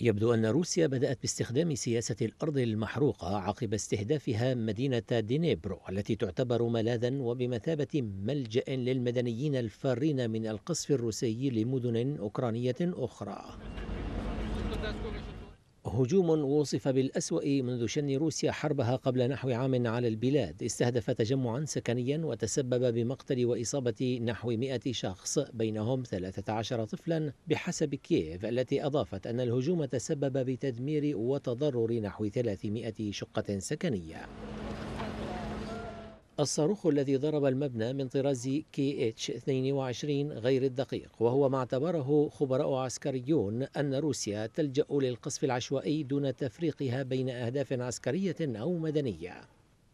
يبدو أن روسيا بدأت باستخدام سياسة الأرض المحروقة عقب استهدافها مدينة دينيبرو التي تعتبر ملاذا وبمثابة ملجأ للمدنيين الفارين من القصف الروسي لمدن أوكرانية أخرى هجوم وصف بالأسوأ منذ شن روسيا حربها قبل نحو عام على البلاد استهدف تجمعا سكنيا وتسبب بمقتل وإصابة نحو 100 شخص بينهم 13 طفلا بحسب كييف التي أضافت أن الهجوم تسبب بتدمير وتضرر نحو 300 شقة سكنية الصاروخ الذي ضرب المبنى من طراز كي اتش 22 غير الدقيق وهو ما اعتبره خبراء عسكريون أن روسيا تلجأ للقصف العشوائي دون تفريقها بين أهداف عسكرية أو مدنية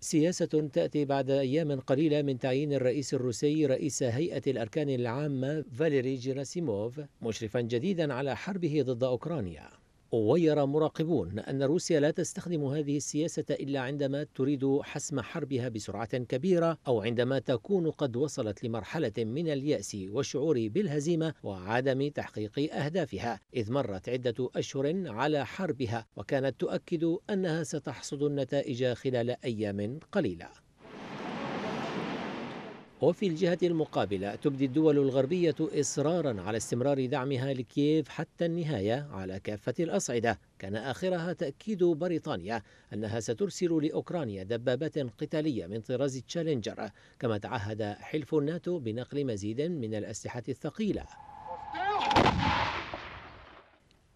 سياسة تأتي بعد أيام قليلة من تعيين الرئيس الروسي رئيس هيئة الأركان العامة فاليري جيراسيموف مشرفا جديدا على حربه ضد أوكرانيا ويرى مراقبون أن روسيا لا تستخدم هذه السياسة إلا عندما تريد حسم حربها بسرعة كبيرة أو عندما تكون قد وصلت لمرحلة من اليأس والشعور بالهزيمة وعدم تحقيق أهدافها إذ مرت عدة أشهر على حربها وكانت تؤكد أنها ستحصد النتائج خلال أيام قليلة وفي الجهة المقابلة تبدي الدول الغربية إصرارا على استمرار دعمها لكييف حتى النهاية على كافة الأصعدة كان آخرها تأكيد بريطانيا أنها سترسل لأوكرانيا دبابات قتالية من طراز تشالنجر كما تعهد حلف الناتو بنقل مزيد من الأسلحة الثقيلة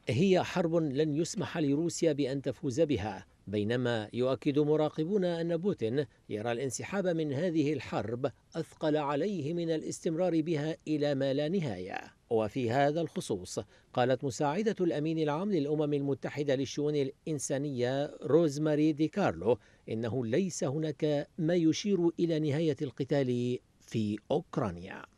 هي حرب لن يسمح لروسيا بأن تفوز بها بينما يؤكد مراقبون أن بوتين يرى الانسحاب من هذه الحرب أثقل عليه من الاستمرار بها إلى ما لا نهاية وفي هذا الخصوص قالت مساعدة الأمين العام للأمم المتحدة للشؤون الإنسانية روزماري دي كارلو إنه ليس هناك ما يشير إلى نهاية القتال في أوكرانيا